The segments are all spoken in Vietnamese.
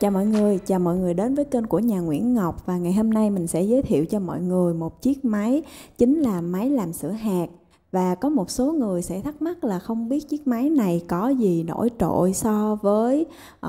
Chào mọi người, chào mọi người đến với kênh của nhà Nguyễn Ngọc và ngày hôm nay mình sẽ giới thiệu cho mọi người một chiếc máy chính là máy làm sữa hạt và có một số người sẽ thắc mắc là không biết chiếc máy này có gì nổi trội so với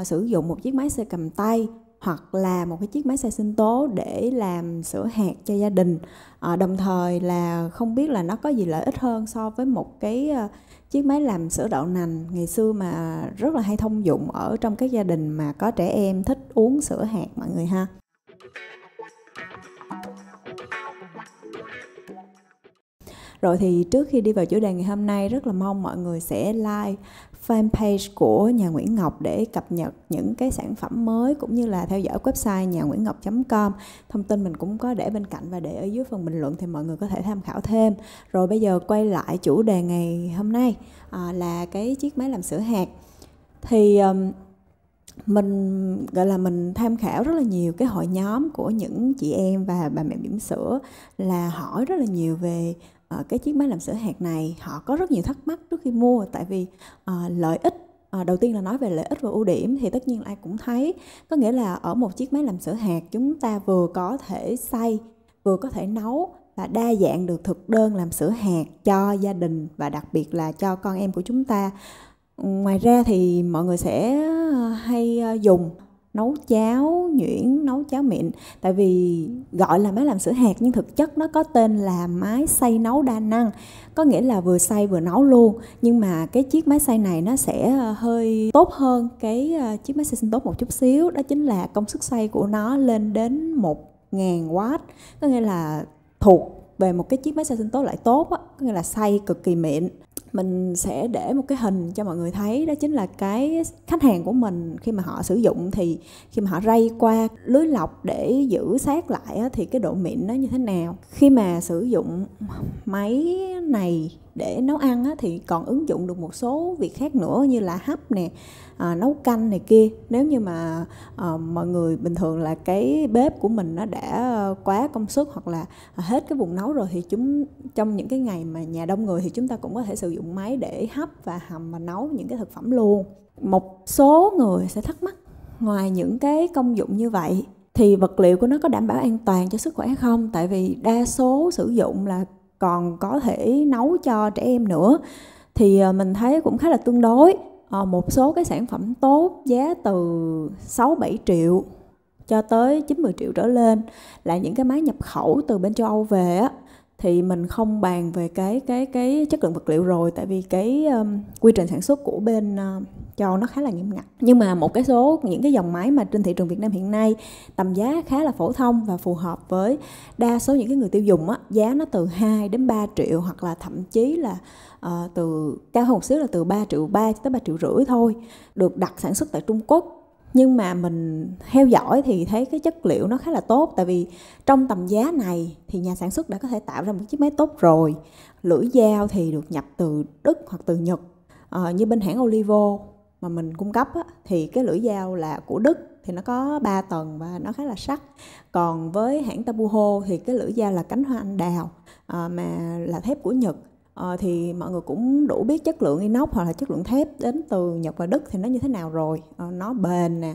uh, sử dụng một chiếc máy xe cầm tay hoặc là một cái chiếc máy xay sinh tố để làm sữa hạt cho gia đình à, đồng thời là không biết là nó có gì lợi ích hơn so với một cái ờ, chiếc máy làm sữa đậu nành ngày xưa mà rất là hay thông dụng ở trong các gia đình mà có trẻ em thích uống sữa hạt mọi người ha Rồi thì trước khi đi vào chủ đề ngày hôm nay rất là mong mọi người sẽ like fanpage của nhà Nguyễn Ngọc để cập nhật những cái sản phẩm mới cũng như là theo dõi website nhà nguyễn ngọc.com. Thông tin mình cũng có để bên cạnh và để ở dưới phần bình luận thì mọi người có thể tham khảo thêm. Rồi bây giờ quay lại chủ đề ngày hôm nay à, là cái chiếc máy làm sữa hạt. Thì um, mình gọi là mình tham khảo rất là nhiều cái hội nhóm của những chị em và bà mẹ bỉm sữa là hỏi rất là nhiều về uh, cái chiếc máy làm sữa hạt này họ có rất nhiều thắc mắc trước khi mua tại vì uh, lợi ích À, đầu tiên là nói về lợi ích và ưu điểm thì tất nhiên là ai cũng thấy có nghĩa là ở một chiếc máy làm sữa hạt chúng ta vừa có thể xay vừa có thể nấu và đa dạng được thực đơn làm sữa hạt cho gia đình và đặc biệt là cho con em của chúng ta ngoài ra thì mọi người sẽ hay ờ, dùng nấu cháo nhuyễn nấu cháo mịn tại vì gọi là máy làm sữa hạt nhưng thực chất nó có tên là máy xay nấu đa năng có nghĩa là vừa xay vừa nấu luôn nhưng mà cái chiếc máy xay này nó sẽ ờ, hơi tốt hơn cái ờ, chiếc máy xay sinh tốt một chút xíu đó chính là công suất xay của nó lên đến 1.000W có nghĩa là thuộc về một cái chiếc máy xay sinh tố lại tốt á, có nghĩa là xay cực kỳ mịn mình sẽ để một cái hình cho mọi người thấy đó chính là cái khách hàng của mình khi mà họ sử dụng thì khi mà họ ray qua lưới lọc để giữ sát lại thì cái độ mịn nó như thế nào khi mà sử dụng máy này để nấu ăn thì còn ứng dụng được một số việc khác nữa như là hấp nè à, nấu canh này kia nếu như mà à, mọi người bình thường là cái bếp của mình nó đã quá công suất hoặc là hết cái vùng nấu rồi thì chúng trong những cái ngày mà nhà đông người thì chúng ta cũng có thể sử dụng máy để hấp và hầm và nấu những cái thực phẩm luôn một số người sẽ thắc mắc ngoài những cái công dụng như vậy thì vật liệu của nó có đảm bảo an toàn cho sức khỏe không tại vì đa số sử dụng là còn có thể nấu cho trẻ em nữa thì à, mình thấy cũng khá là tương đối Ờ, một số cái sản phẩm tốt giá từ 6 7 triệu cho tới 90 triệu trở lên là những cái máy nhập khẩu từ bên châu Âu về á thì mình không bàn về cái cái cái chất lượng vật liệu rồi tại vì cái um, quy trình sản xuất của bên uh, ờ, cho nó khá là nghiêm ngặt nhưng mà một cái số những cái dòng máy mà trên thị trường Việt Nam hiện nay tầm giá khá là phổ thông và phù hợp với đa số những cái người tiêu dùng á giá nó từ 2 đến 3 triệu hoặc là thậm chí là uh, từ cao hơn một xíu là từ 3 triệu 3 tới 3 triệu rưỡi thôi được đặt sản xuất tại Trung Quốc nhưng mà mình theo dõi thì thấy cái chất liệu nó khá là tốt tại vì trong tầm giá này thì nhà sản xuất đã có thể tạo ra một chiếc máy tốt rồi lưỡi dao thì được nhập từ đức hoặc từ nhật à, như bên hãng olivo mà mình cung cấp á, thì cái lưỡi dao là của đức thì nó có 3 tầng và nó khá là sắc còn với hãng tabuho thì cái lưỡi dao là cánh hoa anh đào à, mà là thép của nhật à, thì mọi người cũng đủ biết chất lượng inox hoặc là chất lượng thép đến từ Nhật và Đức thì nó như thế nào rồi à, nó bền nè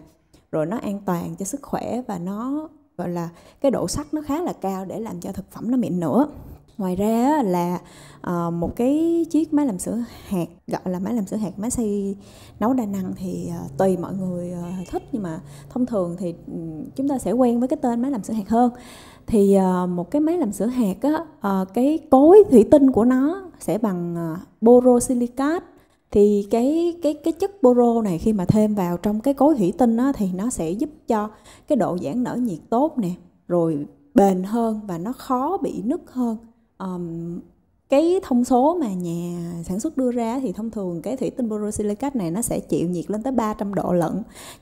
rồi nó an toàn cho sức khỏe và nó gọi là cái độ sắc nó khá là cao để làm cho thực phẩm nó mịn nữa ngoài ra là uh, một cái chiếc máy làm sữa hạt gọi là máy làm sữa hạt máy xay nấu đa năng thì uh, tùy mọi người uh, thích nhưng mà thông thường thì ừ, chúng ta sẽ quen với cái tên máy làm sữa hạt hơn thì một cái máy làm sữa hạt á cái cối thủy tinh của nó sẽ bằng ờ, borosilicat thì cái cái cái chất boro này khi mà thêm vào trong cái cối thủy tinh á, thì nó sẽ giúp cho cái độ giãn nở nhiệt tốt nè rồi bền hơn và nó khó bị nứt hơn um, cái thông số mà nhà sản xuất đưa ra thì thông thường cái thủy tinh borosilicate này nó sẽ chịu nhiệt lên tới 300 độ lận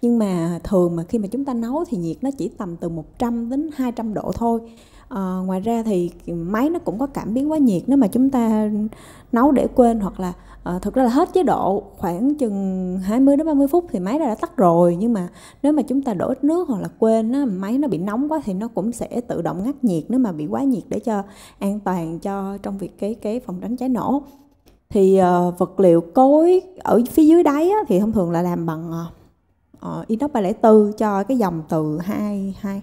nhưng mà thường mà khi mà chúng ta nấu thì nhiệt nó chỉ tầm từ 100 đến 200 độ thôi à, ngoài ra thì máy nó cũng có cảm biến quá nhiệt nếu mà chúng ta nấu để quên hoặc là à, thực ra là hết chế độ khoảng chừng 20 đến 30 phút thì máy đã, đã tắt rồi nhưng mà nếu mà chúng ta đổ ít nước hoặc là quên á, máy nó bị nóng quá thì nó cũng sẽ tự động ngắt nhiệt nếu mà bị quá nhiệt để cho an toàn cho trong việc cái cái phòng tránh cháy nổ thì uh, vật liệu cối ở phía dưới đáy á, thì thông thường là làm bằng uh, inox 304 cho cái dòng từ 2 2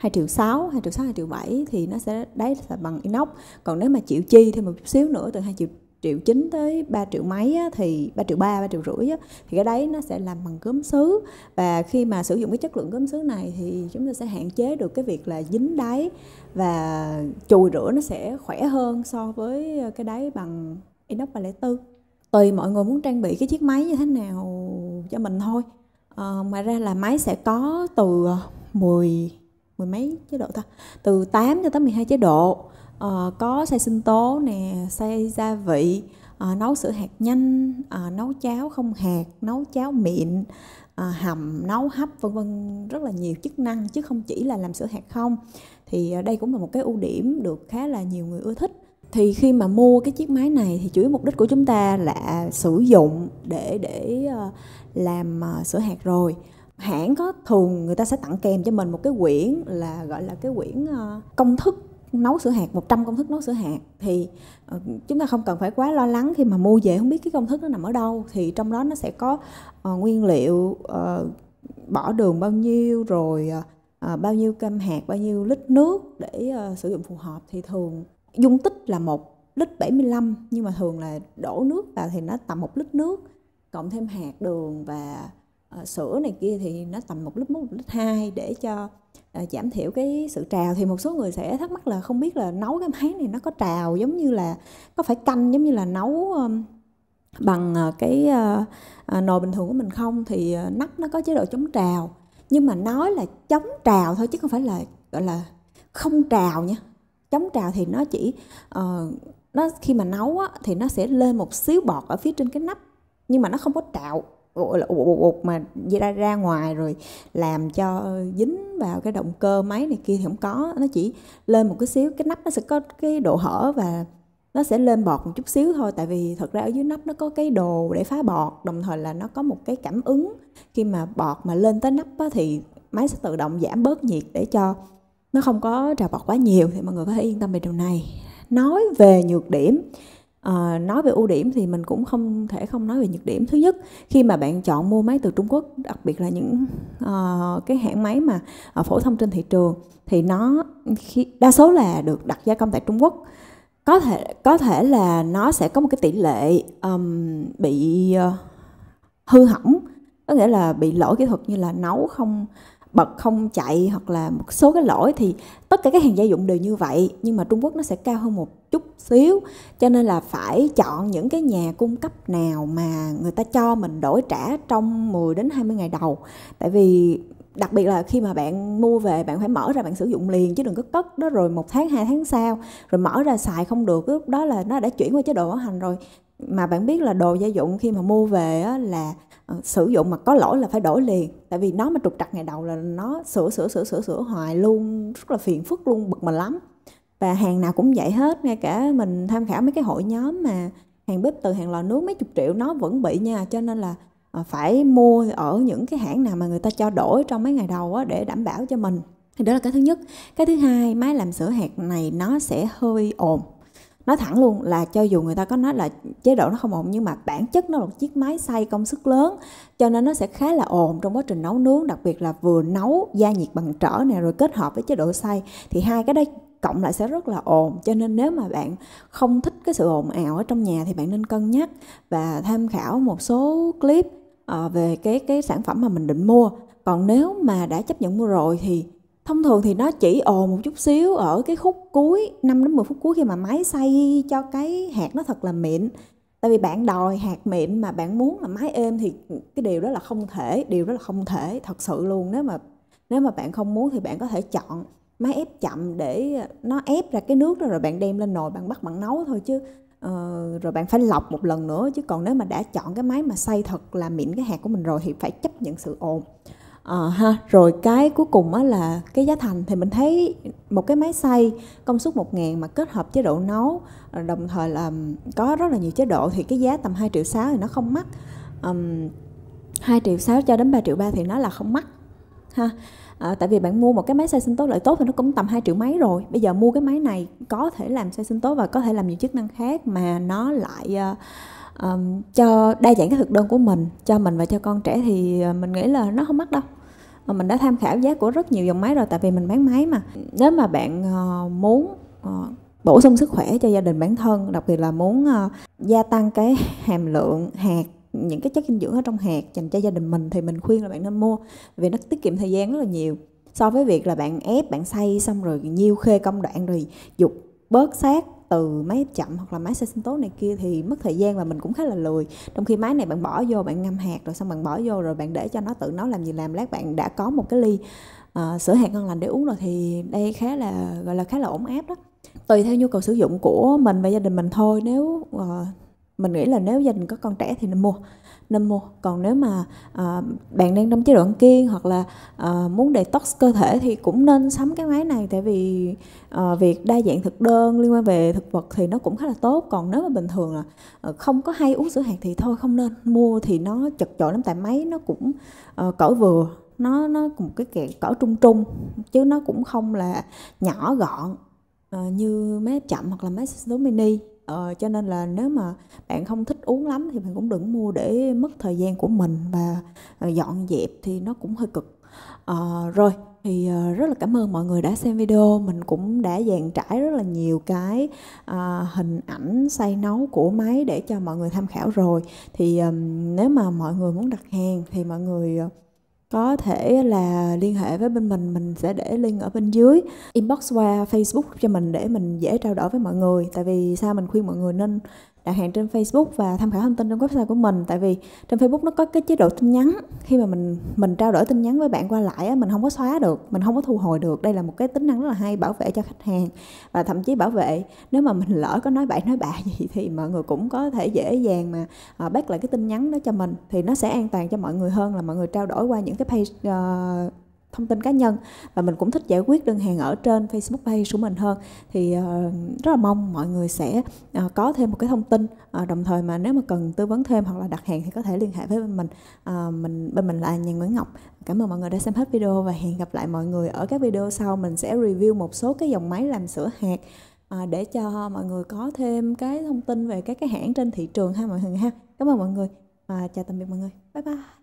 2 triệu 6, 2 triệu 6, 2 triệu 7 thì nó sẽ đấy là bằng inox. Còn nếu mà chịu chi thêm một chút xíu nữa từ 2 triệu triệu 9 tới 3 triệu mấy á, thì 3 triệu 3, 3 triệu rưỡi á, thì cái đấy nó sẽ làm bằng gốm sứ và khi mà sử dụng cái chất lượng gốm sứ này thì chúng ta sẽ hạn chế được cái việc là dính đáy và chùi rửa nó sẽ khỏe hơn so với cái đáy bằng inox 304 tùy mọi người muốn trang bị cái chiếc máy như thế nào cho mình thôi à, ngoài ra là máy sẽ có từ 10 mười mấy chế độ thôi từ 8 cho tới 12 chế độ uh, có xay sinh tố nè xay gia vị uh, nấu sữa hạt nhanh uh, nấu cháo không hạt nấu cháo miệng uh, hầm nấu hấp vân vân rất là nhiều chức năng chứ không chỉ là làm sữa hạt không thì đây cũng là một cái ưu điểm được khá là nhiều người ưa thích thì khi mà mua cái chiếc máy này thì chủ yếu mục đích của chúng ta là sử dụng để để làm sữa hạt rồi hãng có thường người ta sẽ tặng kèm cho mình một cái quyển là gọi là cái quyển ờ, công thức nấu sữa hạt 100 công thức nấu sữa hạt thì ờ, chúng ta không cần phải quá lo lắng khi mà mua về không biết cái công thức nó nằm ở đâu thì trong đó nó sẽ có uh, nguyên liệu uh, bỏ đường bao nhiêu rồi uh, bao nhiêu cam hạt bao nhiêu lít nước để uh, sử dụng phù hợp thì thường dung tích là một lít 75 nhưng mà thường là đổ nước vào thì nó tầm một lít nước cộng thêm hạt đường và uh, sữa này kia thì nó tầm một lít một lít hai để cho uh, giảm thiểu cái sự trào thì một số người sẽ thắc mắc là không biết là nấu cái máy này nó có trào giống như là có phải canh giống như là nấu um, bằng ờ, cái uh, nồi bình thường của mình không thì nắp nó có chế độ chống trào nhưng mà nói là chống trào thôi chứ không phải là gọi là không trào nha chống trào thì nó chỉ uh, nó khi mà nấu á, thì nó sẽ lên một xíu bọt ở phía trên cái nắp nhưng mà nó không có trạo ụp ụp ụp mà ra ra ngoài rồi làm cho dính vào cái động cơ máy này kia thì không có nó chỉ lên một cái xíu cái nắp nó sẽ có cái độ hở và nó sẽ lên bọt một chút xíu thôi tại vì thật ra ở dưới nắp nó có cái đồ để phá bọt đồng thời là nó có một cái cảm ứng khi mà bọt mà lên tới nắp á, thì máy sẽ tự động giảm bớt nhiệt để cho nó không có trào bọt quá nhiều thì mọi người có thể yên tâm về điều này nói về nhược điểm À, nói về ưu điểm thì mình cũng không thể không nói về nhược điểm thứ nhất khi mà bạn chọn mua máy từ Trung Quốc đặc biệt là những uh, cái hãng máy mà uh, phổ thông trên thị trường thì nó khi, đa số là được đặt gia công tại Trung Quốc có thể có thể là nó sẽ có một cái tỷ lệ um, bị uh, hư hỏng có nghĩa là bị lỗi kỹ thuật như là nấu không bật không chạy hoặc là một số cái lỗi thì tất cả các hàng gia dụng đều như vậy nhưng mà Trung Quốc nó sẽ cao hơn một chút xíu cho nên là phải chọn những cái nhà cung cấp nào mà người ta cho mình đổi trả trong 10 đến 20 ngày đầu tại vì đặc biệt là khi mà bạn mua về bạn phải mở ra bạn sử dụng liền chứ đừng có cất đó rồi một tháng hai tháng sau rồi mở ra xài không được lúc đó là nó đã chuyển qua chế độ bảo hành rồi mà bạn biết là đồ gia dụng khi mà mua về á, là Ờ, sử dụng mà có lỗi là phải đổi liền tại vì nó mà trục trặc ngày đầu là nó sửa sửa sửa sửa sửa hoài luôn rất là phiền phức luôn bực mình lắm và hàng nào cũng vậy hết ngay cả mình tham khảo mấy cái hội nhóm mà hàng bếp từ hàng lò nướng mấy chục triệu nó vẫn bị nha cho nên là ờ, phải mua ở những cái hãng nào mà người ta cho đổi trong mấy ngày đầu để đảm bảo cho mình thì đó là cái thứ nhất cái thứ hai máy làm sữa hạt này nó sẽ hơi ồn nói thẳng luôn là cho dù người ta có nói là chế độ nó không ổn nhưng mà bản chất nó là một chiếc máy xay công sức lớn cho nên nó sẽ khá là ồn trong quá trình nấu nướng đặc biệt là vừa nấu gia nhiệt bằng trở này rồi kết hợp với chế độ xay thì hai cái đó cộng lại sẽ rất là ồn cho nên nếu mà bạn không thích cái sự ồn ào ở trong nhà thì bạn nên cân nhắc và tham khảo một số clip ờ, về cái cái sản phẩm mà mình định mua còn nếu mà đã chấp nhận mua rồi thì thông thường thì nó chỉ ồn một chút xíu ở cái khúc cuối 5 đến 10 phút cuối khi mà máy xay cho cái hạt nó thật là mịn tại vì bạn đòi hạt mịn mà bạn muốn là máy êm thì cái điều đó là không thể điều đó là không thể thật sự luôn nếu mà nếu mà bạn không muốn thì bạn có thể chọn máy ép chậm để nó ép ra cái nước đó rồi bạn đem lên nồi bạn bắt bạn nấu thôi chứ Ờ, rồi bạn phải lọc một lần nữa chứ còn nếu mà đã chọn cái máy mà xay thật là mịn cái hạt của mình rồi thì phải chấp nhận sự ồn à, ha rồi cái cuối cùng á là cái giá thành thì mình thấy một cái máy xay công suất 1000 mà kết hợp chế độ nấu ờ, đồng thời là có rất là nhiều chế độ thì cái giá tầm 2 triệu sáu thì nó không mắc um, 2 triệu sáu cho đến 3 triệu ba thì nó là không mắc ha à, tại vì bạn mua một cái máy xay sinh tố lợi tốt thì nó cũng tầm 2 triệu mấy rồi bây giờ mua cái máy này có thể làm xay sinh tố và có thể làm nhiều chức năng khác mà nó lại uh, um, cho đa dạng các thực đơn của mình cho mình và cho con trẻ thì ờ, mình nghĩ là nó không mắc đâu mà ờ, mình đã tham khảo giá của rất nhiều dòng máy rồi tại vì mình bán máy mà nếu mà bạn uh, muốn uh, bổ sung sức khỏe cho gia đình bản thân đặc biệt là muốn uh, gia tăng cái hàm lượng hạt những cái chất dinh dưỡng ở trong hạt dành cho gia đình mình thì mình khuyên là bạn nên mua vì nó tiết kiệm thời gian rất là nhiều so với việc là bạn ép bạn xay xong rồi nhiêu khê công đoạn rồi dục bớt xác từ máy chậm hoặc là máy xe sinh tố này kia thì mất thời gian và mình cũng khá là lười trong khi máy này bạn bỏ vô bạn ngâm hạt rồi xong bạn bỏ vô rồi bạn để cho nó tự nó làm gì làm lát bạn đã có một cái ly uh, sữa hạt ngon lành để uống rồi thì đây khá là gọi là khá là ổn áp đó tùy theo nhu cầu sử dụng của mình và gia đình mình thôi nếu uh, mình nghĩ là nếu gia đình có con trẻ thì nên mua nên mua còn nếu mà à, bạn đang trong chế độ ăn kiêng hoặc là à, muốn detox cơ thể thì cũng nên sắm cái máy này tại vì à, việc đa dạng thực đơn liên quan về thực vật thì nó cũng khá là tốt còn nếu mà bình thường là không có hay uống sữa hạt thì thôi không nên mua thì nó chật chội lắm tại máy nó cũng à, cỡ vừa nó nó cùng cái kẹo cỡ trung trung chứ nó cũng không là nhỏ gọn à, như máy chậm hoặc là máy số mini ờ, cho nên là nếu mà bạn không thích uống lắm thì bạn cũng đừng mua để mất thời gian của mình và ờ, dọn dẹp thì nó cũng hơi cực ờ, rồi thì ờ, rất là cảm ơn mọi người đã xem video mình cũng đã dàn trải rất là nhiều cái à, hình ảnh xay nấu của máy để cho mọi người tham khảo rồi thì um, nếu mà mọi người muốn đặt hàng thì mọi người có thể là liên hệ với bên mình mình sẽ để link ở bên dưới inbox qua facebook cho mình để mình dễ trao đổi với mọi người tại vì sao mình khuyên mọi người nên đặt hàng trên Facebook và tham khảo thông tin trên website của mình tại vì trên Facebook nó có cái chế độ tin nhắn khi mà mình mình trao đổi tin nhắn với bạn qua lại á, mình không có xóa được mình không có thu hồi được đây là một cái tính năng rất là hay bảo vệ cho khách hàng và thậm chí bảo vệ nếu mà mình lỡ có nói bậy nói bạ gì thì mọi người cũng có thể dễ dàng mà à, ờ, bắt lại cái tin nhắn đó cho mình thì nó sẽ an toàn cho mọi người hơn là mọi người trao đổi qua những cái page uh, thông tin cá nhân và mình cũng thích giải quyết đơn hàng ở trên Facebook page của mình hơn thì uh, rất là mong mọi người sẽ uh, có thêm một cái thông tin uh, đồng thời mà nếu mà cần tư vấn thêm hoặc là đặt hàng thì có thể liên hệ với bên mình uh, mình bên mình là Nhàn Nguyễn Ngọc cảm ơn mọi người đã xem hết video và hẹn gặp lại mọi người ở các video sau mình sẽ review một số cái dòng máy làm sữa hạt À, để cho mọi người có thêm cái thông tin về các cái hãng trên thị trường ha mọi người ha cảm ơn mọi người à, chào tạm biệt mọi người bye bye